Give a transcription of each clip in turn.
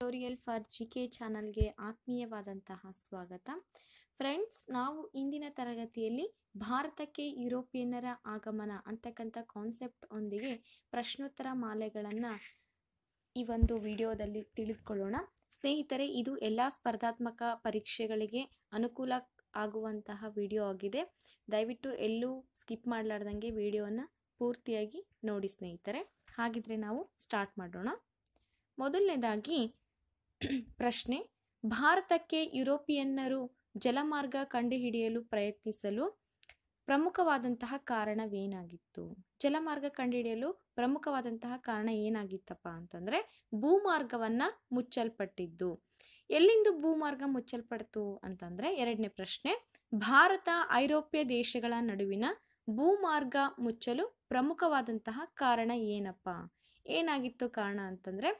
tutorial for G K ಚಾನಲ್ಗೆ ಆತ್ಮೀಯವಾದಂತಹ ಸ್ವಾಗತ friends ನಾವು ಇಂದಿನ ತರಗತಿಯಲ್ಲಿ ಭಾರತಕ್ಕೆ ಯುರೋಪಿಯನ್ನರ ಆಗಮನ ಅಂತಕ್ಕಂಥ ಕಾನ್ಸೆಪ್ಟ್ ಒಂದಿಗೆ ಪ್ರಶ್ನೋತ್ತರ ಮಾಲೆಗಳನ್ನು ಈ ಒಂದು ವಿಡಿಯೋದಲ್ಲಿ ತಿಳಿದುಕೊಳ್ಳೋಣ ಸ್ನೇಹಿತರೆ ಇದು ಎಲ್ಲ ಸ್ಪರ್ಧಾತ್ಮಕ ಪರೀಕ್ಷೆಗಳಿಗೆ ಅನುಕೂಲ ಆಗುವಂತಹ ವಿಡಿಯೋ ಆಗಿದೆ ದಯವಿಟ್ಟು ಎಲ್ಲೂ ಸ್ಕಿಪ್ ಮಾಡಲಾರ್ದಂಗೆ ವಿಡಿಯೋನ ಪೂರ್ತಿಯಾಗಿ ನೋಡಿ ಸ್ನೇಹಿತರೆ ಹಾಗಿದ್ರೆ ನಾವು ಸ್ಟಾರ್ಟ್ ಮಾಡೋಣ ಮೊದಲನೇದಾಗಿ ಪ್ರಶ್ನೆ ಭಾರತಕ್ಕೆ ಯುರೋಪಿಯನ್ನರು ಜಲಮಾರ್ಗ ಕಂಡುಹಿಡಿಯಲು ಪ್ರಯತ್ನಿಸಲು ಪ್ರಮುಖವಾದಂತಹ ಕಾರಣವೇನಾಗಿತ್ತು ಜಲಮಾರ್ಗ ಕಂಡುಹಿಡಿಯಲು ಪ್ರಮುಖವಾದಂತಹ ಕಾರಣ ಏನಾಗಿತ್ತಪ್ಪ ಅಂತಂದ್ರೆ ಭೂಮಾರ್ಗವನ್ನ ಮುಚ್ಚಲ್ಪಟ್ಟಿದ್ದು ಎಲ್ಲಿಂದು ಭೂಮಾರ್ಗ ಮುಚ್ಚಲ್ಪಡ್ತು ಅಂತಂದ್ರೆ ಎರಡನೇ ಪ್ರಶ್ನೆ ಭಾರತ ಐರೋಪ್ಯ ದೇಶಗಳ ನಡುವಿನ ಭೂಮಾರ್ಗ ಮುಚ್ಚಲು ಪ್ರಮುಖವಾದಂತಹ ಕಾರಣ ಏನಪ್ಪಾ ಏನಾಗಿತ್ತು ಕಾರಣ ಅಂತಂದರೆ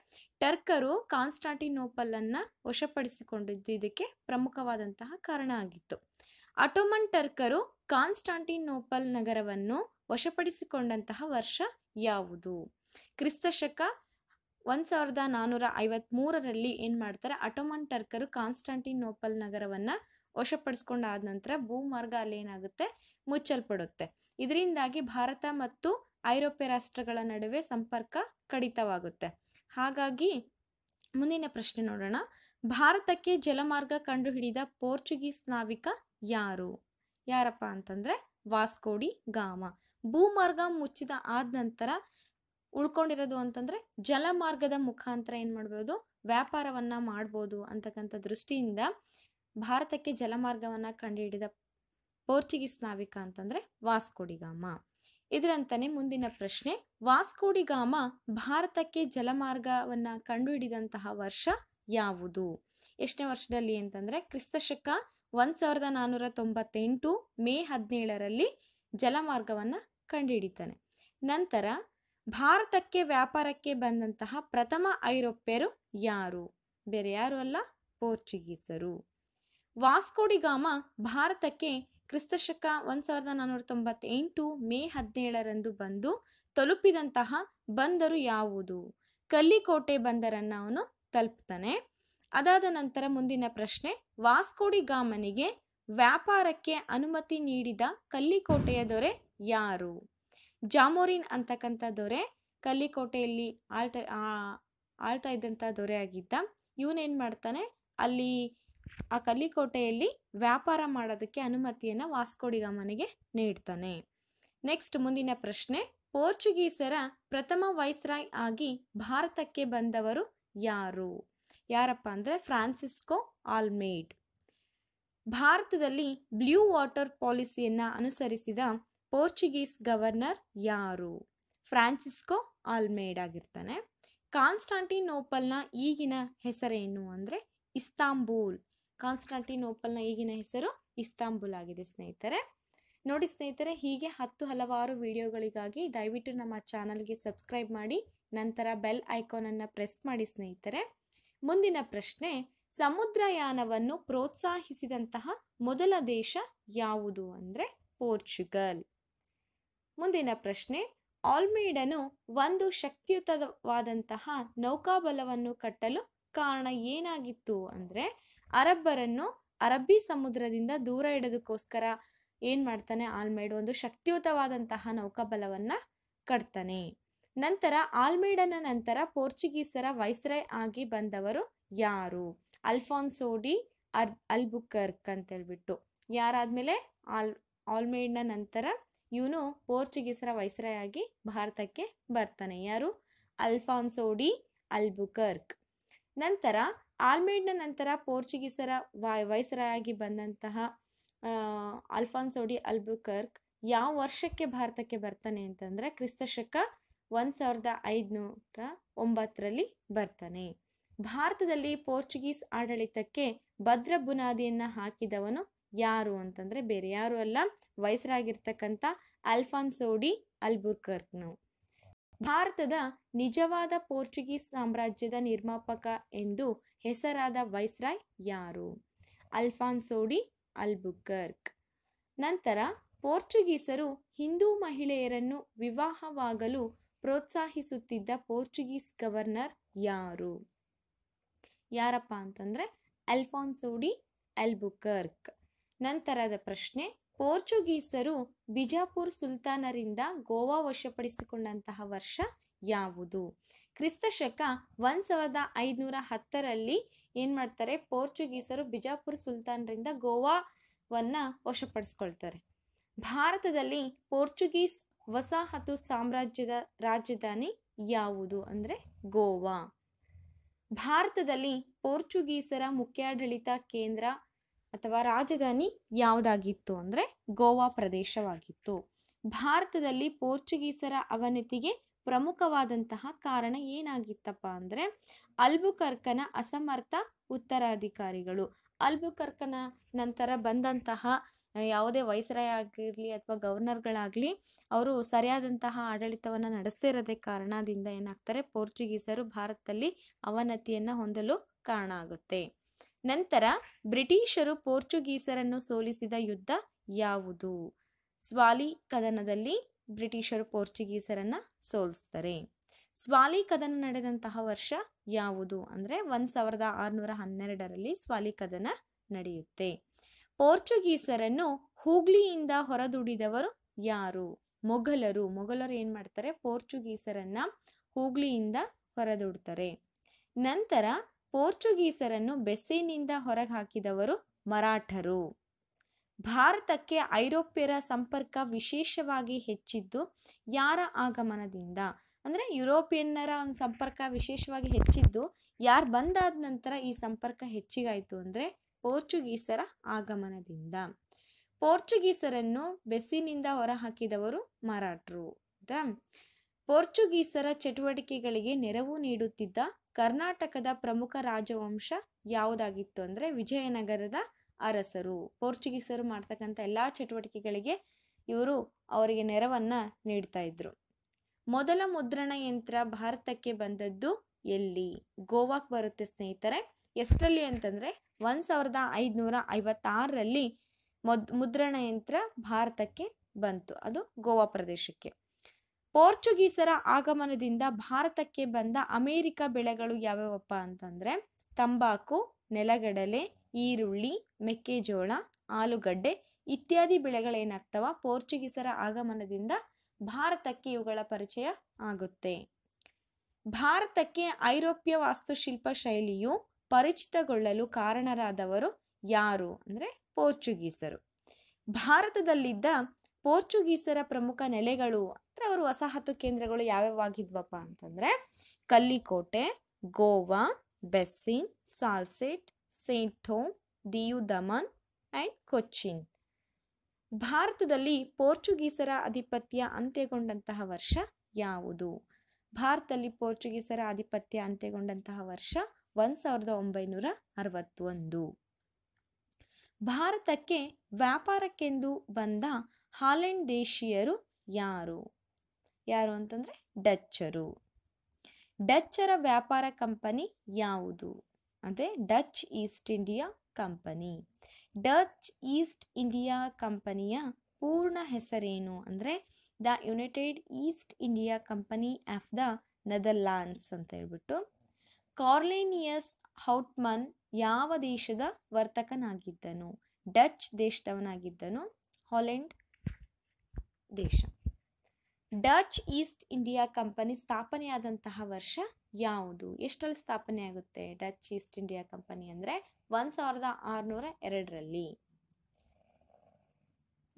ಟರ್ಕರು ಕಾನ್ಸ್ಟಾಂಟಿನೋಪಲನ್ನು ಇದಕ್ಕೆ ಪ್ರಮುಖವಾದಂತಹ ಕಾರಣ ಆಗಿತ್ತು ಅಟೋಮನ್ ಟರ್ಕರು ಕಾನ್ಸ್ಟಾಂಟಿನೋಪಲ್ ನಗರವನ್ನು ವಶಪಡಿಸಿಕೊಂಡಂತಹ ವರ್ಷ ಯಾವುದು ಕ್ರಿಸ್ತಶಕ ಒಂದು ಸಾವಿರದ ನಾನ್ನೂರ ಮೂರರಲ್ಲಿ ಏನು ಮಾಡ್ತಾರೆ ಅಟೋಮನ್ ಟರ್ಕರು ಕಾನ್ಸ್ಟಾಂಟಿನೋಪಲ್ ನಗರವನ್ನು ವಶಪಡಿಸ್ಕೊಂಡಾದ ನಂತರ ಭೂಮಾರ್ಗ ಅಲ್ಲಿ ಏನಾಗುತ್ತೆ ಮುಚ್ಚಲ್ಪಡುತ್ತೆ ಇದರಿಂದಾಗಿ ಭಾರತ ಮತ್ತು ಐರೋಪ್ಯ ರಾಷ್ಟ್ರಗಳ ನಡುವೆ ಸಂಪರ್ಕ ಕಡಿತವಾಗುತ್ತೆ ಹಾಗಾಗಿ ಮುಂದಿನ ಪ್ರಶ್ನೆ ನೋಡೋಣ ಭಾರತಕ್ಕೆ ಜಲಮಾರ್ಗ ಕಂಡುಹಿಡಿದ ಪೋರ್ಚುಗೀಸ್ ನಾವಿಕ ಯಾರು ಯಾರಪ್ಪ ಅಂತಂದ್ರೆ ವಾಸ್ಕೋಡಿ ಗಾಮ ಭೂಮಾರ್ಗ ಮುಚ್ಚಿದ ಆದ ನಂತರ ಉಳ್ಕೊಂಡಿರೋದು ಅಂತಂದ್ರೆ ಜಲಮಾರ್ಗದ ಮುಖಾಂತರ ಏನು ಮಾಡ್ಬೋದು ವ್ಯಾಪಾರವನ್ನ ಮಾಡ್ಬೋದು ಅಂತಕ್ಕಂಥ ದೃಷ್ಟಿಯಿಂದ ಭಾರತಕ್ಕೆ ಜಲಮಾರ್ಗವನ್ನ ಕಂಡುಹಿಡಿದ ಪೋರ್ಚುಗೀಸ್ ನಾವಿಕ ಅಂತಂದ್ರೆ ವಾಸ್ಕೋಡಿಗಾಮ ಇದರಂತಾನೆ ಮುಂದಿನ ಪ್ರಶ್ನೆ ವಾಸ್ಕೋಡಿಗಾಮ ಭಾರತಕ್ಕೆ ಜಲಮಾರ್ಗವನ್ನ ಕಂಡುಹಿಡಿದಂತಹ ವರ್ಷ ಯಾವುದು ಎಷ್ಟನೇ ವರ್ಷದಲ್ಲಿ ಅಂತಂದ್ರೆ ಕ್ರಿಸ್ತಶಕ ಒಂದ್ ಸಾವಿರದ ನಾನೂರ ತೊಂಬತ್ತೆಂಟು ಮೇ ಹದಿನೇಳರಲ್ಲಿ ಜಲಮಾರ್ಗವನ್ನ ಕಂಡುಹಿಡಿತಾನೆ ನಂತರ ಭಾರತಕ್ಕೆ ವ್ಯಾಪಾರಕ್ಕೆ ಬಂದಂತಹ ಪ್ರಥಮ ಐರೋಪ್ಯರು ಯಾರು ಬೇರೆ ಯಾರು ಅಲ್ಲ ಪೋರ್ಚುಗೀಸರು ವಾಸ್ಕೋಡಿಗಾಮ ಭಾರತಕ್ಕೆ ಕ್ರಿಸ್ತಶಕ ಒಂದು ಸಾವಿರದ ನಾನ್ನೂರ ತೊಂಬತ್ತೆಂಟು ಮೇ ಹದಿನೇಳರಂದು ಬಂದು ತಲುಪಿದಂತಹ ಬಂದರು ಯಾವುದು ಕಲ್ಲಿಕೋಟೆ ಬಂದರನ್ನು ಅವನು ತಲುಪ್ತಾನೆ ಅದಾದ ನಂತರ ಮುಂದಿನ ಪ್ರಶ್ನೆ ವಾಸ್ಕೋಡಿ ಗಾಮನಿಗೆ ವ್ಯಾಪಾರಕ್ಕೆ ಅನುಮತಿ ನೀಡಿದ ಕಲ್ಲಿಕೋಟೆಯ ದೊರೆ ಯಾರು ಜಾಮೋರಿನ್ ಅಂತಕ್ಕಂಥ ದೊರೆ ಕಲ್ಲಿಕೋಟೆಯಲ್ಲಿ ಆಳ್ತಾ ಆಳ್ತಾ ಇದ್ದಂಥ ದೊರೆ ಆಗಿದ್ದ ಇವನೇನು ಮಾಡ್ತಾನೆ ಅಲ್ಲಿ ಆ ಕಲ್ಲಿಕೋಟೆಯಲ್ಲಿ ವ್ಯಾಪಾರ ಮಾಡೋದಕ್ಕೆ ಅನುಮತಿಯನ್ನು ವಾಸ್ಕೋಡಿಗಾಮನಿಗೆ ನೀಡ್ತಾನೆ ನೆಕ್ಸ್ಟ್ ಮುಂದಿನ ಪ್ರಶ್ನೆ ಪೋರ್ಚುಗೀಸರ ಪ್ರಥಮ ವೈಸ್ರಾಯ್ ಆಗಿ ಭಾರತಕ್ಕೆ ಬಂದವರು ಯಾರು ಯಾರಪ್ಪ ಅಂದರೆ ಫ್ರಾನ್ಸಿಸ್ಕೋ ಆಲ್ಮೇಡ್ ಭಾರತದಲ್ಲಿ ಬ್ಲೂ ವಾಟರ್ ಪಾಲಿಸಿಯನ್ನು ಅನುಸರಿಸಿದ ಪೋರ್ಚುಗೀಸ್ ಗವರ್ನರ್ ಯಾರು ಫ್ರಾನ್ಸಿಸ್ಕೋ ಆಲ್ಮೇಡ್ ಆಗಿರ್ತಾನೆ ಕಾನ್ಸ್ಟಾಂಟಿನೋಪಲ್ನ ಈಗಿನ ಹೆಸರೇನು ಅಂದರೆ ಇಸ್ತಾಂಬೂಲ್ ಕಾನ್ಸ್ಟಾಂಟಿನೋಪಲ್ನ ಈಗಿನ ಹೆಸರು ಇಸ್ತಾಂಬುಲ್ ಆಗಿದೆ ಸ್ನೇಹಿತರೆ ನೋಡಿ ಸ್ನೇಹಿತರೆ ಹೀಗೆ ಹತ್ತು ಹಲವಾರು ವಿಡಿಯೋಗಳಿಗಾಗಿ ದಯವಿಟ್ಟು ನಮ್ಮ ಚಾನಲ್ಗೆ ಸಬ್ಸ್ಕ್ರೈಬ್ ಮಾಡಿ ನಂತರ ಬೆಲ್ ಐಕಾನ್ ಅನ್ನು ಪ್ರೆಸ್ ಮಾಡಿ ಸ್ನೇಹಿತರೆ ಮುಂದಿನ ಪ್ರಶ್ನೆ ಸಮುದ್ರಯಾನವನ್ನು ಪ್ರೋತ್ಸಾಹಿಸಿದಂತಹ ಮೊದಲ ದೇಶ ಯಾವುದು ಅಂದರೆ ಪೋರ್ಚುಗಲ್ ಮುಂದಿನ ಪ್ರಶ್ನೆ ಆಲ್ಮೇಡನು ಒಂದು ಶಕ್ತಿಯುತವಾದಂತಹ ನೌಕಾಬಲವನ್ನು ಕಟ್ಟಲು ಕಾರಣ ಏನಾಗಿತ್ತು ಅಂದರೆ ಅರಬ್ಬರನ್ನು ಅರಬ್ಬಿ ಸಮುದ್ರದಿಂದ ದೂರ ಇಡೋದಕ್ಕೋಸ್ಕರ ಏನು ಮಾಡ್ತಾನೆ ಆಲ್ಮೇಡ್ ಒಂದು ಶಕ್ತಿಯುತವಾದಂತಹ ನೌಕಾಬಲವನ್ನು ಕಟ್ತಾನೆ ನಂತರ ಆಲ್ಮೇಡನ ನಂತರ ಪೋರ್ಚುಗೀಸರ ವೈಸ್ರಾಯ್ ಆಗಿ ಬಂದವರು ಯಾರು ಅಲ್ಫಾನ್ಸೋಡಿ ಅರ್ ಅಲ್ಬುಕರ್ಕ್ ಅಂತ ಹೇಳ್ಬಿಟ್ಟು ಯಾರಾದ್ಮೇಲೆ ಆಲ್ ಆಲ್ಮೇಡ್ನ ನಂತರ ಇವನು ಪೋರ್ಚುಗೀಸರ ವೈಸ್ರಾಯ್ ಆಗಿ ಭಾರತಕ್ಕೆ ಬರ್ತಾನೆ ಯಾರು ಅಲ್ಫಾನ್ಸೋಡಿ ಅಲ್ಬುಕರ್ಕ್ ನಂತರ ಆಲ್ಮೇಡ್ನ ನಂತರ ಪೋರ್ಚುಗೀಸರ ವಾಯ್ ವಯಸ್ಸರಾಗಿ ಬಂದಂತಹ ಅಲ್ಫಾನ್ಸೋಡಿ ಅಲ್ಬುಕರ್ಕ್ ಯಾವ ವರ್ಷಕ್ಕೆ ಭಾರತಕ್ಕೆ ಬರ್ತಾನೆ ಅಂತಂದರೆ ಕ್ರಿಸ್ತಶಕ ಶಕ ಒಂದು ಸಾವಿರದ ಐದುನೂರ ಒಂಬತ್ತರಲ್ಲಿ ಬರ್ತಾನೆ ಭಾರತದಲ್ಲಿ ಪೋರ್ಚುಗೀಸ್ ಆಡಳಿತಕ್ಕೆ ಭದ್ರ ಬುನಾದಿಯನ್ನು ಹಾಕಿದವನು ಯಾರು ಅಂತಂದರೆ ಬೇರೆ ಯಾರು ಅಲ್ಲ ವಯಸ್ಸರಾಗಿರ್ತಕ್ಕಂಥ ಅಲ್ಫಾನ್ಸೋಡಿ ಅಲ್ಬುರ್ಕರ್ಕ್ನು ಭಾರತದ ನಿಜವಾದ ಪೋರ್ಚುಗೀಸ್ ಸಾಮ್ರಾಜ್ಯದ ನಿರ್ಮಾಪಕ ಎಂದು ಹೆಸರಾದ ವೈಸ್ರಾಯ್ ಯಾರು ಅಲ್ಫಾನ್ಸೋಡಿ ಅಲ್ಬುಕರ್ಕ್ ನಂತರ ಪೋರ್ಚುಗೀಸರು ಹಿಂದೂ ಮಹಿಳೆಯರನ್ನು ವಿವಾಹವಾಗಲು ಪ್ರೋತ್ಸಾಹಿಸುತ್ತಿದ್ದ ಪೋರ್ಚುಗೀಸ್ ಗವರ್ನರ್ ಯಾರು ಯಾರಪ್ಪ ಅಂತಂದ್ರೆ ಅಲ್ಫಾನ್ಸೋಡಿ ಅಲ್ಬುಕರ್ಕ್ ನಂತರದ ಪ್ರಶ್ನೆ ಪೋರ್ಚುಗೀಸರು ಬಿಜಾಪುರ್ ಸುಲ್ತಾನರಿಂದ ಗೋವಾ ವಶಪಡಿಸಿಕೊಂಡಂತಹ ವರ್ಷ ಯಾವುದು ಕ್ರಿಸ್ತಶಕ ಒಂದು ಸಾವಿರದ ಐದುನೂರ ಹತ್ತರಲ್ಲಿ ಏನು ಮಾಡ್ತಾರೆ ಪೋರ್ಚುಗೀಸರು ಬಿಜಾಪುರ್ ಸುಲ್ತಾನರಿಂದ ಗೋವಾವನ್ನು ವಶಪಡಿಸ್ಕೊಳ್ತಾರೆ ಭಾರತದಲ್ಲಿ ಪೋರ್ಚುಗೀಸ್ ವಸಾಹತು ಸಾಮ್ರಾಜ್ಯದ ರಾಜಧಾನಿ ಯಾವುದು ಅಂದರೆ ಗೋವಾ ಭಾರತದಲ್ಲಿ ಪೋರ್ಚುಗೀಸರ ಮುಖ್ಯಾಡಳಿತ ಕೇಂದ್ರ ಅಥವಾ ರಾಜಧಾನಿ ಯಾವುದಾಗಿತ್ತು ಅಂದರೆ ಗೋವಾ ಪ್ರದೇಶವಾಗಿತ್ತು ಭಾರತದಲ್ಲಿ ಪೋರ್ಚುಗೀಸರ ಅವನತಿಗೆ ಪ್ರಮುಖವಾದಂತಹ ಕಾರಣ ಏನಾಗಿತ್ತಪ್ಪ ಅಂದರೆ ಅಲ್ಬುಕರ್ಕನ ಅಸಮರ್ಥ ಉತ್ತರಾಧಿಕಾರಿಗಳು ಅಲ್ಬುಕರ್ಕನ ನಂತರ ಬಂದಂತಹ ಯಾವುದೇ ವೈಸ್ರಾಯ್ ಆಗಿರಲಿ ಅಥವಾ ಗವರ್ನರ್ಗಳಾಗಲಿ ಅವರು ಸರಿಯಾದಂತಹ ಆಡಳಿತವನ್ನು ನಡೆಸದೇ ಇರೋದೇ ಕಾರಣದಿಂದ ಏನಾಗ್ತಾರೆ ಪೋರ್ಚುಗೀಸರು ಭಾರತದಲ್ಲಿ ಅವನತಿಯನ್ನು ಹೊಂದಲು ಕಾರಣ ಆಗುತ್ತೆ ನಂತರ ಬ್ರಿಟಿಷರು ಪೋರ್ಚುಗೀಸರನ್ನು ಸೋಲಿಸಿದ ಯುದ್ಧ ಯಾವುದು ಸ್ವಾಲಿ ಕದನದಲ್ಲಿ ಬ್ರಿಟಿಷರು ಪೋರ್ಚುಗೀಸರನ್ನು ಸೋಲಿಸ್ತಾರೆ ಸ್ವಾಲಿ ಕದನ ನಡೆದಂತಹ ವರ್ಷ ಯಾವುದು ಅಂದರೆ ಒಂದು ಸಾವಿರದ ಆರುನೂರ ಹನ್ನೆರಡರಲ್ಲಿ ಸ್ವಾಲಿ ಕದನ ನಡೆಯುತ್ತೆ ಪೋರ್ಚುಗೀಸರನ್ನು ಹೂಗ್ಲಿಯಿಂದ ಹೊರದುಡಿದವರು ಯಾರು ಮೊಘಲರು ಮೊಘಲರು ಏನು ಮಾಡ್ತಾರೆ ಪೋರ್ಚುಗೀಸರನ್ನ ಹೂಗ್ಲಿಯಿಂದ ಹೊರದುಡ್ತಾರೆ ನಂತರ ಪೋರ್ಚುಗೀಸರನ್ನು ಬೆಸ್ಸಿನಿಂದ ಹೊರಗೆ ಹಾಕಿದವರು ಮರಾಠರು ಭಾರತಕ್ಕೆ ಐರೋಪ್ಯರ ಸಂಪರ್ಕ ವಿಶೇಷವಾಗಿ ಹೆಚ್ಚಿದ್ದು ಯಾರ ಆಗಮನದಿಂದ ಅಂದರೆ ಯುರೋಪಿಯನ್ನರ ಒಂದು ಸಂಪರ್ಕ ವಿಶೇಷವಾಗಿ ಹೆಚ್ಚಿದ್ದು ಯಾರು ಬಂದಾದ ನಂತರ ಈ ಸಂಪರ್ಕ ಹೆಚ್ಚಿಗಾಯಿತು ಅಂದರೆ ಪೋರ್ಚುಗೀಸರ ಆಗಮನದಿಂದ ಪೋರ್ಚುಗೀಸರನ್ನು ಬೆಸ್ಸಿನಿಂದ ಹೊರಹಾಕಿದವರು ಮರಾಠರು ಪೋರ್ಚುಗೀಸರ ಚಟುವಟಿಕೆಗಳಿಗೆ ನೆರವು ನೀಡುತ್ತಿದ್ದ ಕರ್ನಾಟಕದ ಪ್ರಮುಖ ರಾಜವಂಶ ಯಾವುದಾಗಿತ್ತು ಅಂದರೆ ವಿಜಯನಗರದ ಅರಸರು ಪೋರ್ಚುಗೀಸರು ಮಾಡ್ತಕ್ಕಂಥ ಎಲ್ಲ ಚಟುವಟಿಕೆಗಳಿಗೆ ಇವರು ಅವರಿಗೆ ನೆರವನ್ನು ನೀಡ್ತಾ ಇದ್ರು ಮೊದಲ ಮುದ್ರಣ ಯಂತ್ರ ಭಾರತಕ್ಕೆ ಬಂದದ್ದು ಎಲ್ಲಿ ಗೋವಾಕ್ಕೆ ಬರುತ್ತೆ ಸ್ನೇಹಿತರೆ ಎಷ್ಟರಲ್ಲಿ ಅಂತಂದರೆ ಒಂದು ಸಾವಿರದ ಐದುನೂರ ಐವತ್ತಾರರಲ್ಲಿ ಮೊದ್ ಮುದ್ರಣ ಯಂತ್ರ ಭಾರತಕ್ಕೆ ಬಂತು ಅದು ಗೋವಾ ಪ್ರದೇಶಕ್ಕೆ ಪೋರ್ಚುಗೀಸರ ಆಗಮನದಿಂದ ಭಾರತಕ್ಕೆ ಬಂದ ಅಮೇರಿಕ ಬೆಳೆಗಳು ಯಾವ್ಯಾವಪ್ಪ ಅಂತಂದರೆ ತಂಬಾಕು ನೆಲಗಡಲೆ ಈರುಳ್ಳಿ ಮೆಕ್ಕೆಜೋಳ ಆಲೂಗಡ್ಡೆ ಇತ್ಯಾದಿ ಬೆಳೆಗಳೇನಾಗ್ತವ ಪೋರ್ಚುಗೀಸರ ಆಗಮನದಿಂದ ಭಾರತಕ್ಕೆ ಇವುಗಳ ಪರಿಚಯ ಆಗುತ್ತೆ ಭಾರತಕ್ಕೆ ಐರೋಪ್ಯ ವಾಸ್ತುಶಿಲ್ಪ ಶೈಲಿಯು ಪರಿಚಿತಗೊಳ್ಳಲು ಕಾರಣರಾದವರು ಯಾರು ಅಂದರೆ ಪೋರ್ಚುಗೀಸರು ಭಾರತದಲ್ಲಿದ್ದ ಪೋರ್ಚುಗೀಸರ ಪ್ರಮುಖ ನೆಲೆಗಳು ಅಂದರೆ ಅವರು ವಸಾಹತು ಕೇಂದ್ರಗಳು ಯಾವ್ಯಾವಾಗಿದ್ವಪ್ಪ ಅಂತಂದರೆ Calicut Goa Bassein Salsette Saint Thome Diu Daman and Cochin ಭಾರತದಲ್ಲಿ ಪೋರ್ಚುಗೀಸರ ಆಧಿಪತ್ಯ ಅಂತ್ಯಗೊಂಡಂತಹ ವರ್ಷ ಯಾವುದು ಭಾರತದಲ್ಲಿ ಪೋರ್ಚುಗೀಸರ ಆಧಿಪತ್ಯ ಅಂತ್ಯಗೊಂಡಂತಹ ವರ್ಷ ಒಂದು ಸಾವಿರದ ಒಂಬೈನೂರ ಅರವತ್ತೊಂದು ಭಾರತಕ್ಕೆ ವ್ಯಾಪಾರಕ್ಕೆಂದು ಬಂದ ಹಾಲೆಂಡ್ ದೇಶೀಯರು ಯಾರು ಯಾರು ಅಂತಂದರೆ ಡಚ್ಚರು ಡಚ್ಚರ ವ್ಯಾಪಾರ ಕಂಪನಿ ಯಾವುದು ಅಂದರೆ Dutch East India company Dutch East India ಕಂಪನಿಯ ಪೂರ್ಣ ಹೆಸರೇನು ಅಂದರೆ the United East India company of the Netherlands ಅಂತ ಹೇಳ್ಬಿಟ್ಟು ಕಾರ್ಲೇನಿಯಸ್ ಹೌಟ್ಮನ್ ಯಾವ ದೇಶದ ವರ್ತಕನಾಗಿದ್ದನು ಡಚ್ ದೇಶದವನಾಗಿದ್ದನು ಹಾಲೆಂಡ್ ದೇಶ ಡಚ್ ಈಸ್ಟ್ ಇಂಡಿಯಾ ಕಂಪನಿ ಸ್ಥಾಪನೆಯಾದಂತಹ ವರ್ಷ ಯಾವುದು ಎಷ್ಟರಲ್ಲಿ ಸ್ಥಾಪನೆ ಆಗುತ್ತೆ ಡಚ್ ಈಸ್ಟ್ ಇಂಡಿಯಾ ಕಂಪನಿ ಅಂದರೆ ಒಂದ್ ಸಾವಿರದ ಆರುನೂರ ಎರಡರಲ್ಲಿ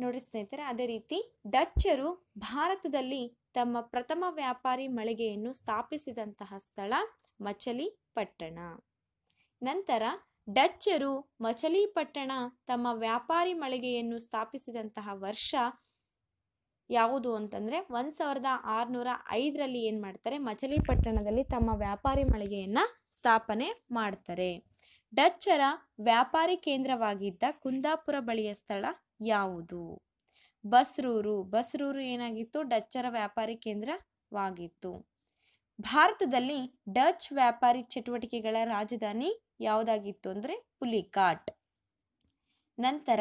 ನೋಡಿ ಸ್ನೇಹಿತರೆ ಅದೇ ರೀತಿ ಡಚ್ಚರು ಭಾರತದಲ್ಲಿ ತಮ್ಮ ಪ್ರಥಮ ವ್ಯಾಪಾರಿ ಮಳಿಗೆಯನ್ನು ಸ್ಥಾಪಿಸಿದಂತಹ ಸ್ಥಳ ಮಚಲಿಪಟ್ಟಣ ನಂತರ ಡಚ್ಚರು ಪಟ್ಟಣ ತಮ್ಮ ವ್ಯಾಪಾರಿ ಮಳಿಗೆಯನ್ನು ಸ್ಥಾಪಿಸಿದಂತಹ ವರ್ಷ ಯಾವುದು ಅಂತಂದರೆ ಒಂದು ಸಾವಿರದ ಆರುನೂರ ಐದರಲ್ಲಿ ಏನು ಮಾಡ್ತಾರೆ ಮಚಲಿಪಟ್ಟಣದಲ್ಲಿ ತಮ್ಮ ವ್ಯಾಪಾರಿ ಮಳಿಗೆಯನ್ನು ಸ್ಥಾಪನೆ ಮಾಡ್ತಾರೆ ಡಚ್ಚರ ವ್ಯಾಪಾರಿ ಕೇಂದ್ರವಾಗಿದ್ದ ಕುಂದಾಪುರ ಬಳಿಯ ಸ್ಥಳ ಯಾವುದು ಬಸ್ರೂರು ಬಸ್ರೂರು ಏನಾಗಿತ್ತು ಡಚ್ಚರ ವ್ಯಾಪಾರಿ ಕೇಂದ್ರವಾಗಿತ್ತು ಭಾರತದಲ್ಲಿ ಡಚ್ ವ್ಯಾಪಾರಿ ಚಟುವಟಿಕೆಗಳ ರಾಜಧಾನಿ ಯಾವುದಾಗಿತ್ತು ಅಂದರೆ ಪುಲಿಕಾಟ್ ನಂತರ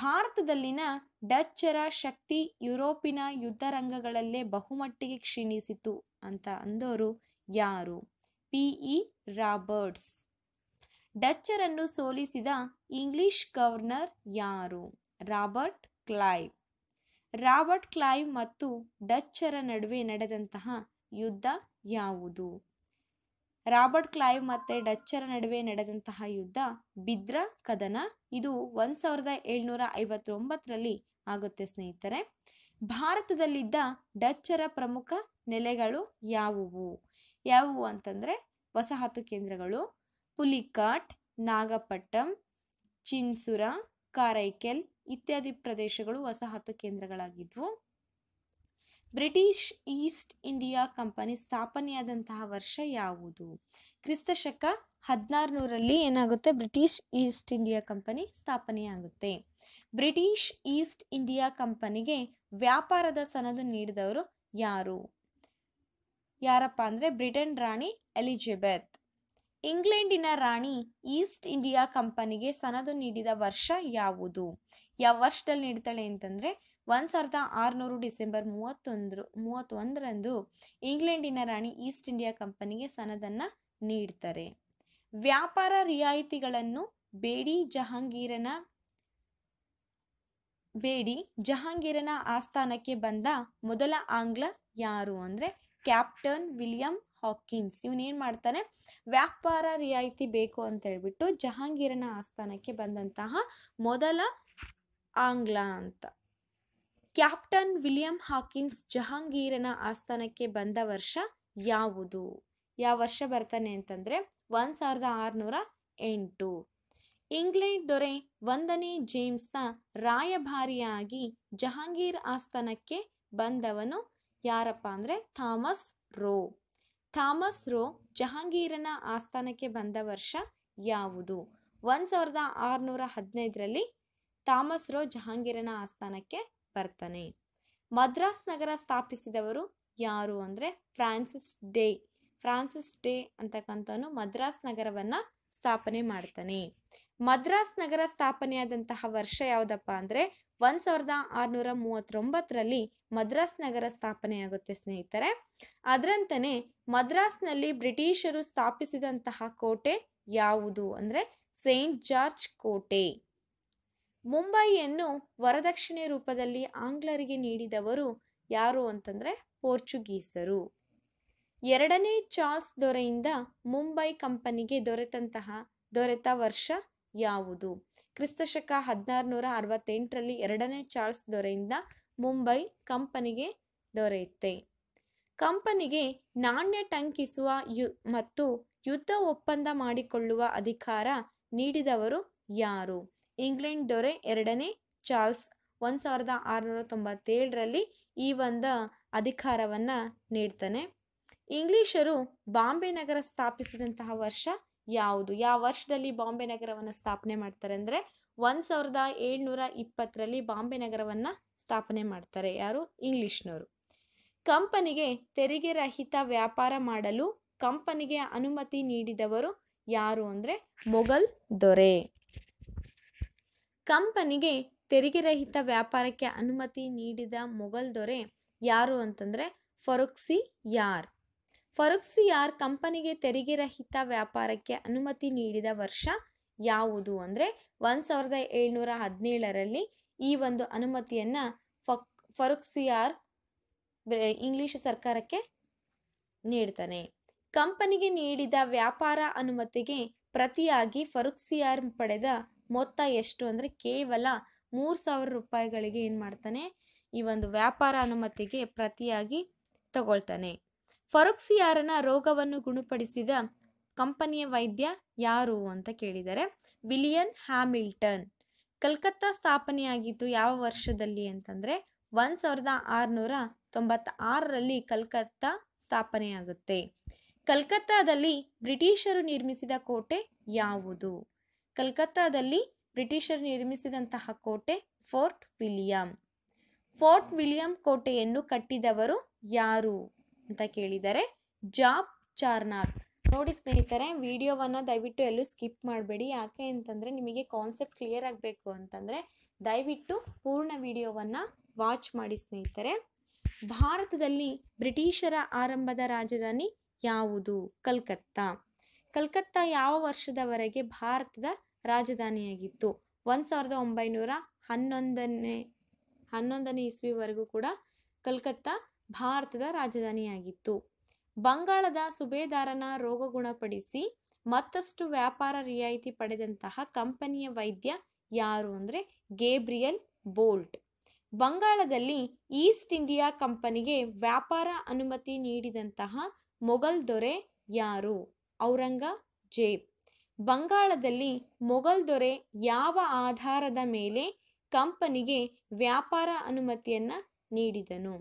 ಭಾರತದಲ್ಲಿನ ಡಚ್ಚರ ಶಕ್ತಿ ಯುರೋಪಿನ ಯುದ್ಧರಂಗಗಳಲ್ಲೇ ಬಹುಮಟ್ಟಿಗೆ ಕ್ಷೀಣಿಸಿತು ಅಂತ ಅಂದವರು ಯಾರು ಪಿ ಇ ರಾಬರ್ಟ್ಸ್ ಡಚ್ಚರನ್ನು ಸೋಲಿಸಿದ ಇಂಗ್ಲಿಷ್ ಗವರ್ನರ್ ಯಾರು ರಾಬರ್ಟ್ ಕ್ಲೈವ್ ರಾಬರ್ಟ್ ಕ್ಲೈವ್ ಮತ್ತು ಡಚ್ಚರ ನಡುವೆ ನಡೆದಂತಹ ಯುದ್ಧ ಯಾವುದು ರಾಬರ್ಟ್ ಕ್ಲೈವ್ ಮತ್ತು ಡಚ್ಚರ ನಡುವೆ ನಡೆದಂತಹ ಯುದ್ಧ ಬಿದ್ರ ಕದನ ಇದು ಒಂದು ಸಾವಿರದ ಏಳ್ನೂರ ಐವತ್ತೊಂಬತ್ತರಲ್ಲಿ ಆಗುತ್ತೆ ಸ್ನೇಹಿತರೆ ಭಾರತದಲ್ಲಿದ್ದ ಡಚ್ಚರ ಪ್ರಮುಖ ನೆಲೆಗಳು ಯಾವುವು ಯಾವುವು ಅಂತಂದರೆ ವಸಾಹತು ಕೇಂದ್ರಗಳು ಪುಲಿಕಾಟ್ ನಾಗಪಟ್ಟಂ ಚಿನ್ಸುರ ಕಾರೈಕೆಲ್ ಇತ್ಯಾದಿ ಪ್ರದೇಶಗಳು ವಸಾಹತು ಕೇಂದ್ರಗಳಾಗಿದ್ವು ಬ್ರಿಟಿಷ್ ಈಸ್ಟ್ ಇಂಡಿಯಾ ಕಂಪನಿ ಸ್ಥಾಪನೆಯಾದಂತಹ ವರ್ಷ ಯಾವುದು ಶಕ ಹದಿನಾರು ನೂರಲ್ಲಿ ಏನಾಗುತ್ತೆ ಬ್ರಿಟಿಷ್ ಈಸ್ಟ್ ಇಂಡಿಯಾ ಕಂಪನಿ ಸ್ಥಾಪನೆಯಾಗುತ್ತೆ ಬ್ರಿಟಿಷ್ ಈಸ್ಟ್ ಇಂಡಿಯಾ ಕಂಪನಿಗೆ ವ್ಯಾಪಾರದ ಸನದು ನೀಡಿದವರು ಯಾರು ಯಾರಪ್ಪ ಅಂದರೆ ಬ್ರಿಟನ್ ರಾಣಿ ಎಲಿಜಬೆತ್ ಇಂಗ್ಲೆಂಡಿನ ರಾಣಿ ಈಸ್ಟ್ ಇಂಡಿಯಾ ಕಂಪನಿಗೆ ಸನದು ನೀಡಿದ ವರ್ಷ ಯಾವುದು ಯಾವ ವರ್ಷದಲ್ಲಿ ನೀಡ್ತಾಳೆ ಅಂತಂದರೆ ಒಂದು ಸಾವಿರದ ಆರುನೂರು ಡಿಸೆಂಬರ್ ಮೂವತ್ತೊಂದರ ಮೂವತ್ತೊಂದರಂದು ಇಂಗ್ಲೆಂಡಿನ ರಾಣಿ ಈಸ್ಟ್ ಇಂಡಿಯಾ ಕಂಪನಿಗೆ ಸನದನ್ನು ನೀಡ್ತಾರೆ ವ್ಯಾಪಾರ ರಿಯಾಯಿತಿಗಳನ್ನು ಬೇಡಿ ಜಹಾಂಗೀರನ ಬೇಡಿ ಜಹಾಂಗೀರನ ಆಸ್ಥಾನಕ್ಕೆ ಬಂದ ಮೊದಲ ಆಂಗ್ಲ ಯಾರು ಅಂದರೆ ಕ್ಯಾಪ್ಟನ್ ವಿಲಿಯಂ ಹಾಕಿನ್ಸ್ ಇವನೇನು ಮಾಡ್ತಾನೆ ವ್ಯಾಪಾರ ರಿಯಾಯಿತಿ ಬೇಕು ಅಂತ ಹೇಳ್ಬಿಟ್ಟು ಜಹಾಂಗೀರನ ಆಸ್ಥಾನಕ್ಕೆ ಬಂದಂತಹ ಮೊದಲ ಆಂಗ್ಲ ಅಂತ ಕ್ಯಾಪ್ಟನ್ ವಿಲಿಯಂ ಹಾಕಿನ್ಸ್ ಜಹಾಂಗೀರನ ಆಸ್ಥಾನಕ್ಕೆ ಬಂದ ವರ್ಷ ಯಾವುದು ಯಾವ ವರ್ಷ ಬರ್ತಾನೆ ಅಂತಂದರೆ ಒಂದು ಸಾವಿರದ ಆರುನೂರ ಎಂಟು ಇಂಗ್ಲೆಂಡ್ ದೊರೆ ಒಂದನೇ ಜೇಮ್ಸ್ನ ರಾಯಭಾರಿಯಾಗಿ ಜಹಾಂಗೀರ್ ಆಸ್ಥಾನಕ್ಕೆ ಬಂದವನು ಯಾರಪ್ಪ ಅಂದರೆ ಥಾಮಸ್ ರೋ ಥಾಮಸ್ ರೋ ಜಹಾಂಗೀರನ ಆಸ್ಥಾನಕ್ಕೆ ಬಂದ ವರ್ಷ ಯಾವುದು ಒಂದು ಸಾವಿರದ ಆರುನೂರ ಹದಿನೈದರಲ್ಲಿ ಥಾಮಸ್ ರೋ ಜಹಾಂಗೀರನ ಆಸ್ಥಾನಕ್ಕೆ ಬರ್ತಾನೆ ಮದ್ರಾಸ್ ನಗರ ಸ್ಥಾಪಿಸಿದವರು ಯಾರು ಅಂದರೆ ಫ್ರಾನ್ಸಿಸ್ ಡೇ ಫ್ರಾನ್ಸಿಸ್ ಡೇ ಅಂತಕ್ಕಂಥವನು ಮದ್ರಾಸ್ ನಗರವನ್ನು ಸ್ಥಾಪನೆ ಮಾಡ್ತಾನೆ ಮದ್ರಾಸ್ ನಗರ ಸ್ಥಾಪನೆಯಾದಂತಹ ವರ್ಷ ಯಾವುದಪ್ಪ ಅಂದ್ರೆ ಒಂದ್ ಸಾವಿರದ ಆರ್ನೂರ ಮೂವತ್ತೊಂಬತ್ತರಲ್ಲಿ ಮದ್ರಾಸ್ ನಗರ ಸ್ಥಾಪನೆಯಾಗುತ್ತೆ ಸ್ನೇಹಿತರೆ ಮದ್ರಾಸ್ ಮದ್ರಾಸ್ನಲ್ಲಿ ಬ್ರಿಟಿಷರು ಸ್ಥಾಪಿಸಿದಂತಹ ಕೋಟೆ ಯಾವುದು ಅಂದ್ರೆ ಸೇಂಟ್ ಜಾರ್ಜ್ ಕೋಟೆ ಮುಂಬೈಯನ್ನು ವರದಕ್ಷಿಣೆ ರೂಪದಲ್ಲಿ ಆಂಗ್ಲರಿಗೆ ನೀಡಿದವರು ಯಾರು ಅಂತಂದ್ರೆ ಪೋರ್ಚುಗೀಸರು ಎರಡನೇ ಚಾರ್ಲ್ಸ್ ದೊರೆಯಿಂದ ಮುಂಬೈ ಕಂಪನಿಗೆ ದೊರೆತಂತಹ ದೊರೆತ ವರ್ಷ ಯಾವುದು ಕ್ರಿಸ್ತಶಕ ಹದಿನಾರುನೂರ ಅರವತ್ತೆಂಟರಲ್ಲಿ ಎರಡನೇ ಚಾರ್ಲ್ಸ್ ದೊರೆಯಿಂದ ಮುಂಬೈ ಕಂಪನಿಗೆ ದೊರೆಯುತ್ತೆ ಕಂಪನಿಗೆ ನಾಣ್ಯ ಟಂಕಿಸುವ ಯು ಮತ್ತು ಯುದ್ಧ ಒಪ್ಪಂದ ಮಾಡಿಕೊಳ್ಳುವ ಅಧಿಕಾರ ನೀಡಿದವರು ಯಾರು ಇಂಗ್ಲೆಂಡ್ ದೊರೆ ಎರಡನೇ ಚಾರ್ಲ್ಸ್ ಒಂದು ಸಾವಿರದ ಆರುನೂರ ತೊಂಬತ್ತೇಳರಲ್ಲಿ ಈ ಒಂದು ಅಧಿಕಾರವನ್ನು ನೀಡ್ತಾನೆ ಇಂಗ್ಲಿಷರು ಬಾಂಬೆ ನಗರ ಸ್ಥಾಪಿಸಿದಂತಹ ವರ್ಷ ಯಾವುದು ಯಾವ ವರ್ಷದಲ್ಲಿ ಬಾಂಬೆ ನಗರವನ್ನು ಸ್ಥಾಪನೆ ಮಾಡ್ತಾರೆ ಅಂದರೆ ಒಂದು ಸಾವಿರದ ಏಳ್ನೂರ ಇಪ್ಪತ್ತರಲ್ಲಿ ಬಾಂಬೆ ನಗರವನ್ನು ಸ್ಥಾಪನೆ ಮಾಡ್ತಾರೆ ಯಾರು ಇಂಗ್ಲಿಷ್ನವರು ಕಂಪನಿಗೆ ತೆರಿಗೆ ರಹಿತ ವ್ಯಾಪಾರ ಮಾಡಲು ಕಂಪನಿಗೆ ಅನುಮತಿ ನೀಡಿದವರು ಯಾರು ಅಂದರೆ ಮೊಘಲ್ ದೊರೆ ಕಂಪನಿಗೆ ತೆರಿಗೆ ರಹಿತ ವ್ಯಾಪಾರಕ್ಕೆ ಅನುಮತಿ ನೀಡಿದ ಮೊಘಲ್ ದೊರೆ ಯಾರು ಅಂತಂದರೆ ಫರೋಕ್ಸಿ ಯಾರ್ ಫರುಕ್ಸಿಯಾರ್ ಕಂಪನಿಗೆ ತೆರಿಗೆ ರಹಿತ ವ್ಯಾಪಾರಕ್ಕೆ ಅನುಮತಿ ನೀಡಿದ ವರ್ಷ ಯಾವುದು ಅಂದರೆ ಒಂದು ಸಾವಿರದ ಏಳ್ನೂರ ಹದಿನೇಳರಲ್ಲಿ ಈ ಒಂದು ಅನುಮತಿಯನ್ನು ಫಕ್ ಫರುಕ್ಸಿಯಾರ್ ಇಂಗ್ಲಿಷ್ ಸರ್ಕಾರಕ್ಕೆ ನೀಡ್ತಾನೆ ಕಂಪನಿಗೆ ನೀಡಿದ ವ್ಯಾಪಾರ ಅನುಮತಿಗೆ ಪ್ರತಿಯಾಗಿ ಫರುಕ್ಸಿಯಾರ್ ಪಡೆದ ಮೊತ್ತ ಎಷ್ಟು ಅಂದರೆ ಕೇವಲ ಮೂರು ಸಾವಿರ ರೂಪಾಯಿಗಳಿಗೆ ಏನು ಮಾಡ್ತಾನೆ ಈ ಒಂದು ವ್ಯಾಪಾರ ಅನುಮತಿಗೆ ಪ್ರತಿಯಾಗಿ ತಗೊಳ್ತಾನೆ ಫರೋಕ್ಸಿಯಾರನ ರೋಗವನ್ನು ಗುಣಪಡಿಸಿದ ಕಂಪನಿಯ ವೈದ್ಯ ಯಾರು ಅಂತ ಕೇಳಿದರೆ ವಿಲಿಯನ್ ಹ್ಯಾಮಿಲ್ಟನ್ ಕಲ್ಕತ್ತಾ ಸ್ಥಾಪನೆಯಾಗಿತ್ತು ಯಾವ ವರ್ಷದಲ್ಲಿ ಅಂತಂದರೆ ಒಂದು ಸಾವಿರದ ಆರುನೂರ ತೊಂಬತ್ತ ಆರರಲ್ಲಿ ಕಲ್ಕತ್ತಾ ಸ್ಥಾಪನೆಯಾಗುತ್ತೆ ಕಲ್ಕತ್ತಾದಲ್ಲಿ ಬ್ರಿಟಿಷರು ನಿರ್ಮಿಸಿದ ಕೋಟೆ ಯಾವುದು ಕಲ್ಕತ್ತಾದಲ್ಲಿ ಬ್ರಿಟಿಷರು ನಿರ್ಮಿಸಿದಂತಹ ಕೋಟೆ ಫೋರ್ಟ್ ವಿಲಿಯಂ ಫೋರ್ಟ್ ವಿಲಿಯಂ ಕೋಟೆಯನ್ನು ಕಟ್ಟಿದವರು ಯಾರು ಅಂತ ಕೇಳಿದ್ದಾರೆ ಜಾಬ್ ಚಾರ್ನಾಗ್ ನೋಡಿ ಸ್ನೇಹಿತರೆ ವಿಡಿಯೋವನ್ನು ದಯವಿಟ್ಟು ಎಲ್ಲೂ ಸ್ಕಿಪ್ ಮಾಡಬೇಡಿ ಯಾಕೆ ಅಂತಂದರೆ ನಿಮಗೆ ಕಾನ್ಸೆಪ್ಟ್ ಕ್ಲಿಯರ್ ಆಗಬೇಕು ಅಂತಂದರೆ ದಯವಿಟ್ಟು ಪೂರ್ಣ ವಿಡಿಯೋವನ್ನು ವಾಚ್ ಮಾಡಿ ಸ್ನೇಹಿತರೆ ಭಾರತದಲ್ಲಿ ಬ್ರಿಟಿಷರ ಆರಂಭದ ರಾಜಧಾನಿ ಯಾವುದು ಕಲ್ಕತ್ತಾ ಕಲ್ಕತ್ತಾ ಯಾವ ವರ್ಷದವರೆಗೆ ಭಾರತದ ರಾಜಧಾನಿಯಾಗಿತ್ತು ಒಂದು ಸಾವಿರದ ಒಂಬೈನೂರ ಹನ್ನೊಂದನೇ ಹನ್ನೊಂದನೇ ಇಸ್ವಿವರೆಗೂ ಕೂಡ ಕಲ್ಕತ್ತಾ ಭಾರತದ ರಾಜಧಾನಿಯಾಗಿತ್ತು ಬಂಗಾಳದ ಸುಬೇದಾರನ ರೋಗ ಗುಣಪಡಿಸಿ ಮತ್ತಷ್ಟು ವ್ಯಾಪಾರ ರಿಯಾಯಿತಿ ಪಡೆದಂತಹ ಕಂಪನಿಯ ವೈದ್ಯ ಯಾರು ಅಂದರೆ ಗೇಬ್ರಿಯಲ್ ಬೋಲ್ಟ್ ಬಂಗಾಳದಲ್ಲಿ ಈಸ್ಟ್ ಇಂಡಿಯಾ ಕಂಪನಿಗೆ ವ್ಯಾಪಾರ ಅನುಮತಿ ನೀಡಿದಂತಹ ಮೊಘಲ್ ದೊರೆ ಯಾರು ಔರಂಗಜೇಬ್ ಬಂಗಾಳದಲ್ಲಿ ಮೊಘಲ್ ದೊರೆ ಯಾವ ಆಧಾರದ ಮೇಲೆ ಕಂಪನಿಗೆ ವ್ಯಾಪಾರ ಅನುಮತಿಯನ್ನು ನೀಡಿದನು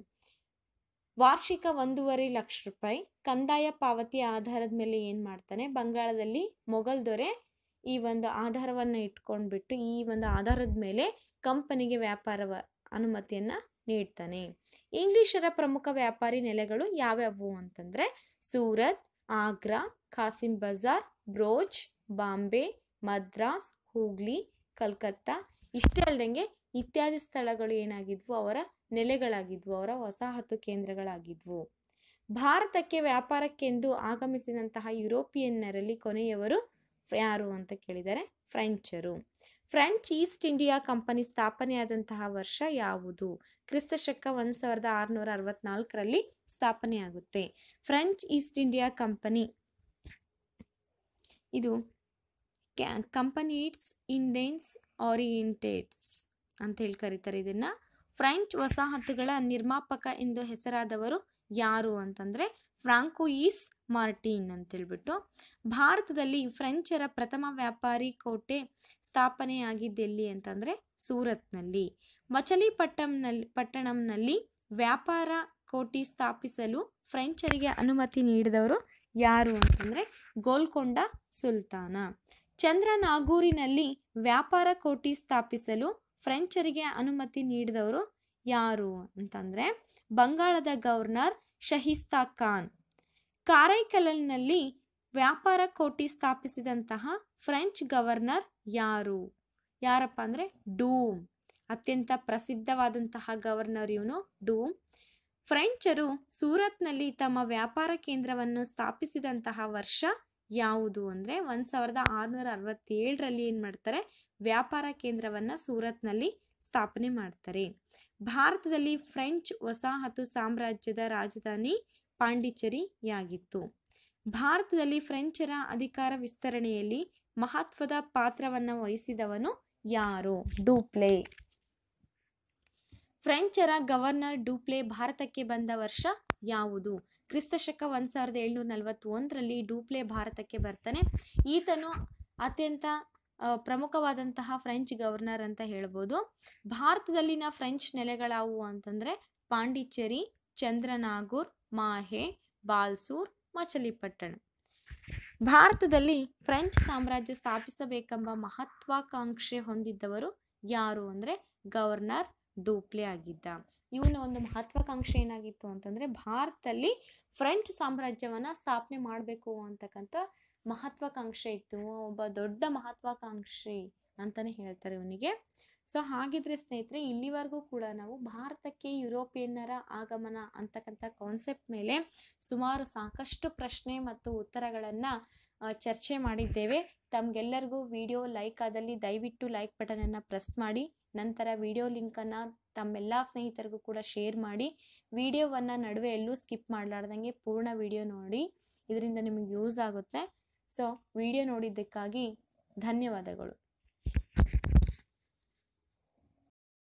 ವಾರ್ಷಿಕ ಒಂದೂವರೆ ಲಕ್ಷ ರೂಪಾಯಿ ಕಂದಾಯ ಪಾವತಿ ಆಧಾರದ ಮೇಲೆ ಏನು ಮಾಡ್ತಾನೆ ಬಂಗಾಳದಲ್ಲಿ ಮೊಘಲ್ ದೊರೆ ಈ ಒಂದು ಆಧಾರವನ್ನು ಇಟ್ಕೊಂಡ್ಬಿಟ್ಟು ಈ ಒಂದು ಆಧಾರದ ಮೇಲೆ ಕಂಪನಿಗೆ ವ್ಯಾಪಾರವ ಅನುಮತಿಯನ್ನು ನೀಡ್ತಾನೆ ಇಂಗ್ಲಿಷರ ಪ್ರಮುಖ ವ್ಯಾಪಾರಿ ನೆಲೆಗಳು ಯಾವ್ಯಾವು ಅಂತಂದರೆ ಸೂರತ್ ಆಗ್ರಾ ಖಾಸಿಂ ಬಜಾರ್ ಬ್ರೋಚ್ ಬಾಂಬೆ ಮದ್ರಾಸ್ ಹೂಗ್ಲಿ ಕಲ್ಕತ್ತಾ ಇಷ್ಟೇ ಅಲ್ದಂಗೆ ಇತ್ಯಾದಿ ಸ್ಥಳಗಳು ಏನಾಗಿದ್ವು ಅವರ ನೆಲೆಗಳಾಗಿದ್ವು ಅವರ ವಸಾಹತು ಕೇಂದ್ರಗಳಾಗಿದ್ವು ಭಾರತಕ್ಕೆ ವ್ಯಾಪಾರಕ್ಕೆಂದು ಆಗಮಿಸಿದಂತಹ ಯುರೋಪಿಯನ್ನರಲ್ಲಿ ಕೊನೆಯವರು ಯಾರು ಅಂತ ಕೇಳಿದರೆ ಫ್ರೆಂಚರು ಫ್ರೆಂಚ್ ಈಸ್ಟ್ ಇಂಡಿಯಾ ಕಂಪನಿ ಸ್ಥಾಪನೆಯಾದಂತಹ ವರ್ಷ ಯಾವುದು ಕ್ರಿಸ್ತಶಕ ಒಂದು ಸಾವಿರದ ಆರುನೂರ ಅರವತ್ನಾಲ್ಕರಲ್ಲಿ ಸ್ಥಾಪನೆಯಾಗುತ್ತೆ ಫ್ರೆಂಚ್ ಈಸ್ಟ್ ಇಂಡಿಯಾ ಕಂಪನಿ ಇದು ಕಂಪನಿ ಇಟ್ಸ್ ಇಂಡೆನ್ಸ್ ಆರಿಯೆಂಟೆಡ್ಸ್ ಅಂತ ಹೇಳಿ ಕರೀತಾರೆ ಇದನ್ನ ಫ್ರೆಂಚ್ ವಸಾಹತುಗಳ ನಿರ್ಮಾಪಕ ಎಂದು ಹೆಸರಾದವರು ಯಾರು ಅಂತಂದ್ರೆ ಫ್ರಾಂಕೋಯಿಸ್ ಮಾರ್ಟಿನ್ ಅಂತ ಹೇಳ್ಬಿಟ್ಟು ಭಾರತದಲ್ಲಿ ಫ್ರೆಂಚರ ಪ್ರಥಮ ವ್ಯಾಪಾರಿ ಕೋಟೆ ಸ್ಥಾಪನೆಯಾಗಿದ್ದೆಲ್ಲಿ ಅಂತಂದ್ರೆ ಸೂರತ್ನಲ್ಲಿ ಮಚಲಿಪಟ್ಟಂನಲ್ಲಿ ಪಟ್ಟಣಂನಲ್ಲಿ ವ್ಯಾಪಾರ ಕೋಟಿ ಸ್ಥಾಪಿಸಲು ಫ್ರೆಂಚರಿಗೆ ಅನುಮತಿ ನೀಡಿದವರು ಯಾರು ಅಂತಂದ್ರೆ ಗೋಲ್ಕೊಂಡ ಸುಲ್ತಾನ ಚಂದ್ರನಾಗೂರಿನಲ್ಲಿ ವ್ಯಾಪಾರ ಕೋಟಿ ಸ್ಥಾಪಿಸಲು ಫ್ರೆಂಚರಿಗೆ ಅನುಮತಿ ನೀಡಿದವರು ಯಾರು ಅಂತಂದರೆ ಬಂಗಾಳದ ಗವರ್ನರ್ ಶಹಿಸ್ತಾ ಖಾನ್ ಕಾರೈಕಲಲ್ನಲ್ಲಿ ವ್ಯಾಪಾರ ಕೋಟಿ ಸ್ಥಾಪಿಸಿದಂತಹ ಫ್ರೆಂಚ್ ಗವರ್ನರ್ ಯಾರು ಯಾರಪ್ಪ ಅಂದರೆ ಡೂಮ್ ಅತ್ಯಂತ ಪ್ರಸಿದ್ಧವಾದಂತಹ ಗವರ್ನರ್ ಇವನು ಡೂಮ್ ಫ್ರೆಂಚರು ಸೂರತ್ನಲ್ಲಿ ತಮ್ಮ ವ್ಯಾಪಾರ ಕೇಂದ್ರವನ್ನು ಸ್ಥಾಪಿಸಿದಂತಹ ವರ್ಷ ಯಾವುದು ಅಂದರೆ ಒಂದು ಸಾವಿರದ ಆರುನೂರ ಅರವತ್ತೇಳರಲ್ಲಿ ಏನು ಮಾಡ್ತಾರೆ ವ್ಯಾಪಾರ ಕೇಂದ್ರವನ್ನು ಸೂರತ್ನಲ್ಲಿ ಸ್ಥಾಪನೆ ಮಾಡ್ತಾರೆ ಭಾರತದಲ್ಲಿ ಫ್ರೆಂಚ್ ವಸಾಹತು ಸಾಮ್ರಾಜ್ಯದ ರಾಜಧಾನಿ ಪಾಂಡಿಚೇರಿಯಾಗಿತ್ತು ಭಾರತದಲ್ಲಿ ಫ್ರೆಂಚರ ಅಧಿಕಾರ ವಿಸ್ತರಣೆಯಲ್ಲಿ ಮಹತ್ವದ ಪಾತ್ರವನ್ನು ವಹಿಸಿದವನು ಯಾರು ಡೂಪ್ಲೆ ಫ್ರೆಂಚರ ಗವರ್ನರ್ ಡೂಪ್ಲೆ ಭಾರತಕ್ಕೆ ಬಂದ ವರ್ಷ ಯಾವುದು ಕ್ರಿಸ್ತಶಕ ಒಂದು ಸಾವಿರದ ಏಳ್ನೂರ ನಲವತ್ತೊಂದರಲ್ಲಿ ಡೂಪ್ಲೆ ಭಾರತಕ್ಕೆ ಬರ್ತಾನೆ ಈತನು ಅತ್ಯಂತ ಪ್ರಮುಖವಾದಂತಹ ಫ್ರೆಂಚ್ ಗವರ್ನರ್ ಅಂತ ಹೇಳ್ಬೋದು ಭಾರತದಲ್ಲಿನ ಫ್ರೆಂಚ್ ನೆಲೆಗಳಾವು ಅಂತಂದರೆ ಪಾಂಡಿಚೇರಿ ಚಂದ್ರನಾಗೂರ್ ಮಾಹೆ ಬಾಲ್ಸೂರ್ ಮಚಲಿಪಟ್ಟಣ ಭಾರತದಲ್ಲಿ ಫ್ರೆಂಚ್ ಸಾಮ್ರಾಜ್ಯ ಸ್ಥಾಪಿಸಬೇಕೆಂಬ ಮಹತ್ವಾಕಾಂಕ್ಷೆ ಹೊಂದಿದ್ದವರು ಯಾರು ಅಂದರೆ ಗವರ್ನರ್ ಡೂಪ್ಲೆ ಆಗಿದ್ದ ಇವನ ಒಂದು ಮಹತ್ವಾಕಾಂಕ್ಷೆ ಏನಾಗಿತ್ತು ಅಂತಂದರೆ ಭಾರತದಲ್ಲಿ ಫ್ರೆಂಚ್ ಸಾಮ್ರಾಜ್ಯವನ್ನು ಸ್ಥಾಪನೆ ಮಾಡಬೇಕು ಅಂತಕ್ಕಂಥ ಮಹತ್ವಾಕಾಂಕ್ಷೆ ಇತ್ತು ಒಬ್ಬ ದೊಡ್ಡ ಮಹತ್ವಾಕಾಂಕ್ಷಿ ಅಂತಾನೆ ಹೇಳ್ತಾರೆ ಇವನಿಗೆ ಸೊ ಹಾಗಿದ್ರೆ ಸ್ನೇಹಿತರೆ ಇಲ್ಲಿವರೆಗೂ ಕೂಡ ನಾವು ಭಾರತಕ್ಕೆ ಯುರೋಪಿಯನ್ನರ ಆಗಮನ ಅಂತಕ್ಕಂಥ ಕಾನ್ಸೆಪ್ಟ್ ಮೇಲೆ ಸುಮಾರು ಸಾಕಷ್ಟು ಪ್ರಶ್ನೆ ಮತ್ತು ಉತ್ತರಗಳನ್ನು ಚರ್ಚೆ ಮಾಡಿದ್ದೇವೆ ತಮಗೆಲ್ಲರಿಗೂ ವಿಡಿಯೋ ಲೈಕ್ ಆದಲ್ಲಿ ದಯವಿಟ್ಟು ಲೈಕ್ ಬಟನನ್ನು ಪ್ರೆಸ್ ಮಾಡಿ ನಂತರ ವಿಡಿಯೋ ಲಿಂಕನ್ನು ತಮ್ಮೆಲ್ಲ ಸ್ನೇಹಿತರಿಗೂ ಕೂಡ ಶೇರ್ ಮಾಡಿ ವಿಡಿಯೋವನ್ನು ನಡುವೆ ಎಲ್ಲೂ ಸ್ಕಿಪ್ ಮಾಡಲಾರ್ದಂಗೆ ಪೂರ್ಣ ವಿಡಿಯೋ ನೋಡಿ ಇದರಿಂದ ನಿಮಗೆ ಯೂಸ್ ಆಗುತ್ತೆ ಸೊ ವಿಡಿಯೋ ನೋಡಿದ್ದಕ್ಕಾಗಿ ಧನ್ಯವಾದಗಳು